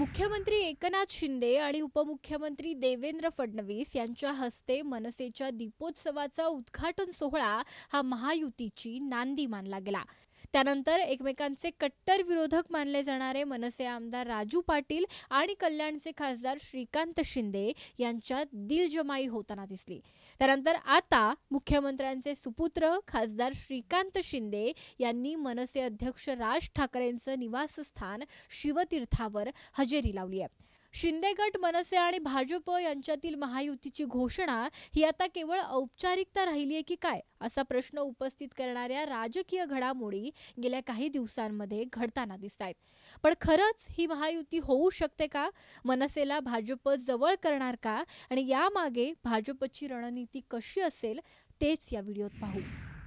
मुख्यमंत्री एकनाथ शिंदे आणि उपमुख्यमंत्री देवेंद्र फडणवीस यांच्या हस्ते मनसेच्या दीपोत्सवाचा उद्घाटन सोहळा हा महायुतीची नांदी मानला गेला त्यानंतर एकमेकांचे कट्टर विरोधक मानले जाणारे मनसे आमदार राजू पाटील आणि कल्याणचे खासदार श्रीकांत शिंदे यांच्यात दिलजमाई होताना दिसली त्यानंतर आता मुख्यमंत्र्यांचे सुपुत्र खासदार श्रीकांत शिंदे यांनी मनसे अध्यक्ष राज ठाकरेंचं निवासस्थान शिवतीर्थावर हजेरी लावली आहे शिंदे गट मनसे आणि भाजप यांच्यातील महायुतीची घोषणा ही आता केवळ औपचारिकता राहिली आहे की काय असा प्रश्न उपस्थित करणाऱ्या राजकीय घडामोडी गेल्या काही दिवसांमध्ये घडताना दिसत आहेत पण खरंच ही महायुती होऊ शकते का मनसेला भाजप जवळ करणार का आणि यामागे भाजपची रणनीती कशी असेल तेच या व्हिडिओत पाहू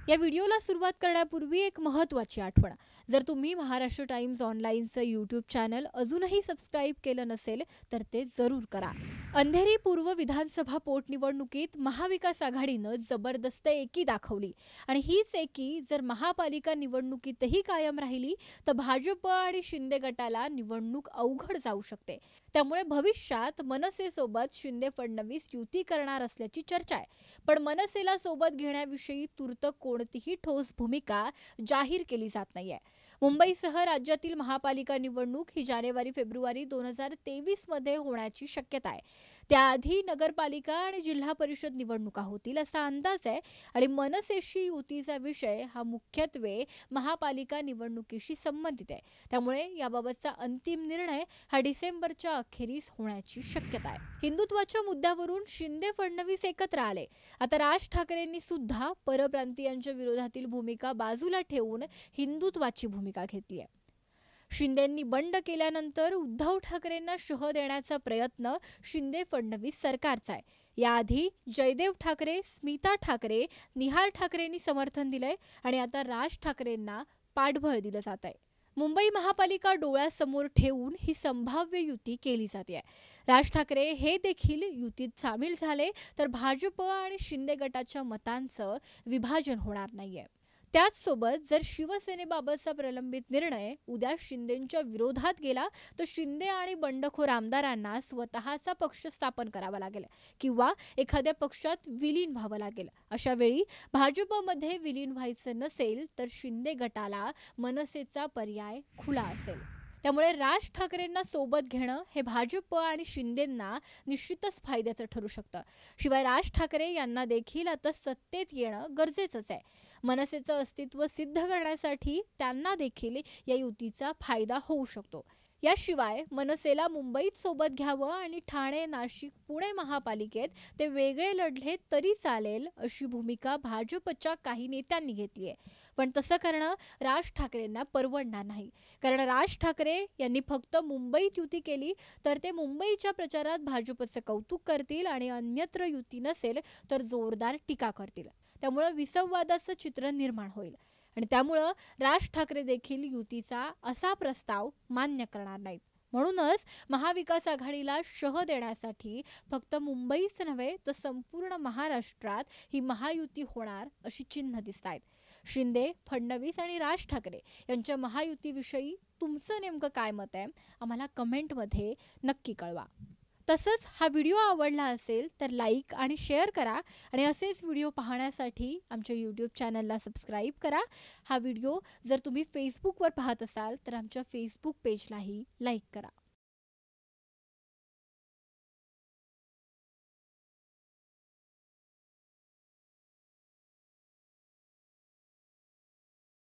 या व्हिडिओला सुरुवात करण्यापूर्वी एक महत्त्वाची आठवण जर तुम्ही महाराष्ट्र टाइम्स ऑनलाईनचं यूट्यूब चॅनल अजूनही सबस्क्राईब केलं नसेल तर ते जरूर करा अंधेरी पूर्व विधानसभा पोटनिवडणुकीत महाविकास आघाडीनं जबरदस्त एकी दाखवली आणि हीच एकी जर महापालिका निवडणुकीतही कायम राहिली तर भाजप आणि शिंदे गटाला निवडणूक अवघड जाऊ शकते त्यामुळे भविष्यात मनसेसोबत शिंदे फडणवीस युती करणार असल्याची चर्चा आहे पण मनसेला सोबत घेण्याविषयी तुर्त कोणतीही ठोस भूमिका जाहीर केली जात नाहीये मुंबईसह राज्यातील महापालिका निवडणूक ही जानेवारी फेब्रुवारी दोन हजार तेवीसमध्ये होण्याची शक्यता आहे त्याआधी नगरपालिका आणि जिल्हा परिषद निवडणुका होतील असा अंदाज आहे आणि मनसेशी युतीचा विषय हा मुख्यत्वे महापालिका निवडणुकीशी संबंधित आहे त्यामुळे याबाबतचा अंतिम निर्णय हा डिसेंबरच्या अखेरीस होण्याची शक्यता आहे हिंदुत्वाच्या मुद्द्यावरून शिंदे फडणवीस एकत्र आले आता राज ठाकरेंनी सुद्धा परप्रांतीयांच्या विरोधातील भूमिका बाजूला ठेवून हिंदुत्वाची भूमिका घेतली आहे शिंदेंनी बंड केल्यानंतर उद्धव ठाकरेंना शह देण्याचा प्रयत्न शिंदे फडणवीस सरकारचा आहे याआधी जयदेव ठाकरे स्मिता ठाकरे निहार ठाकरेंनी समर्थन दिलंय आणि आता राज ठाकरेंना पाठबळ दिलं जात आहे मुंबई महापालिका डोळ्यासमोर ठेवून ही संभाव्य युती केली जाते राज ठाकरे हे देखील युतीत सामील झाले तर भाजप आणि शिंदे गटाच्या मतांचं विभाजन होणार नाहीये त्याचसोबत जर शिवसेनेबाबतचा प्रलंबित निर्णय उद्या शिंदेंच्या विरोधात गेला तर शिंदे आणि बंडखोर आमदारांना स्वतःचा पक्ष स्थापन करावा लागेल किंवा एखाद्या पक्षात विलीन व्हावं लागेल अशा वेळी भाजपमध्ये विलीन व्हायचं नसेल तर शिंदे गटाला मनसेचा पर्याय खुला असेल त्यामुळे राज ठाकरेंना सोबत घेणं हे भाजप आणि शिंदेंना निश्चितच फायद्याचं ठरू शकतं शिवाय राज ठाकरे यांना देखील आता सत्तेत येणं गरजेचंच आहे मनसेचं अस्तित्व सिद्ध करण्यासाठी त्यांना देखील या युतीचा फायदा होऊ शकतो याशिवाय मनसेला मुंबईत सोबत घ्यावं आणि ठाणे नाशिक पुणे महापालिकेत ते वेगळे लढले तरी चालेल अशी भूमिका भाजपच्या काही नेत्यांनी घेतली आहे पण तसं करणं राज ठाकरेंना परवडणार नाही कारण राज ठाकरे यांनी फक्त मुंबईत युती केली तर ते मुंबईच्या प्रचारात भाजपचं कौतुक करतील आणि अन्यत्र युती नसेल तर जोरदार टीका करतील त्यामुळे विसंवादाचं चित्र निर्माण होईल आणि त्यामुळं राज ठाकरे देखील युतीचा असा प्रस्ताव मान्य करणार नाहीत म्हणूनच महाविकास आघाडीला शह देण्यासाठी फक्त मुंबईच नव्हे तर संपूर्ण महाराष्ट्रात ही महायुती होणार अशी चिन्ह दिसत आहेत शिंदे फडणवीस आणि राज ठाकरे यांच्या महायुतीविषयी तुमचं नेमकं काय मत आहे आम्हाला कमेंटमध्ये नक्की कळवा तसंच हा व्हिडिओ आवडला असेल तर लाईक आणि शेअर करा आणि असेच व्हिडिओ पाहण्यासाठी आमच्या यूट्यूब चॅनलला सबस्क्राईब करा हा व्हिडिओ जर तुम्ही फेसबुकवर पाहत असाल तर आमच्या फेसबुक पेजलाही लाईक करा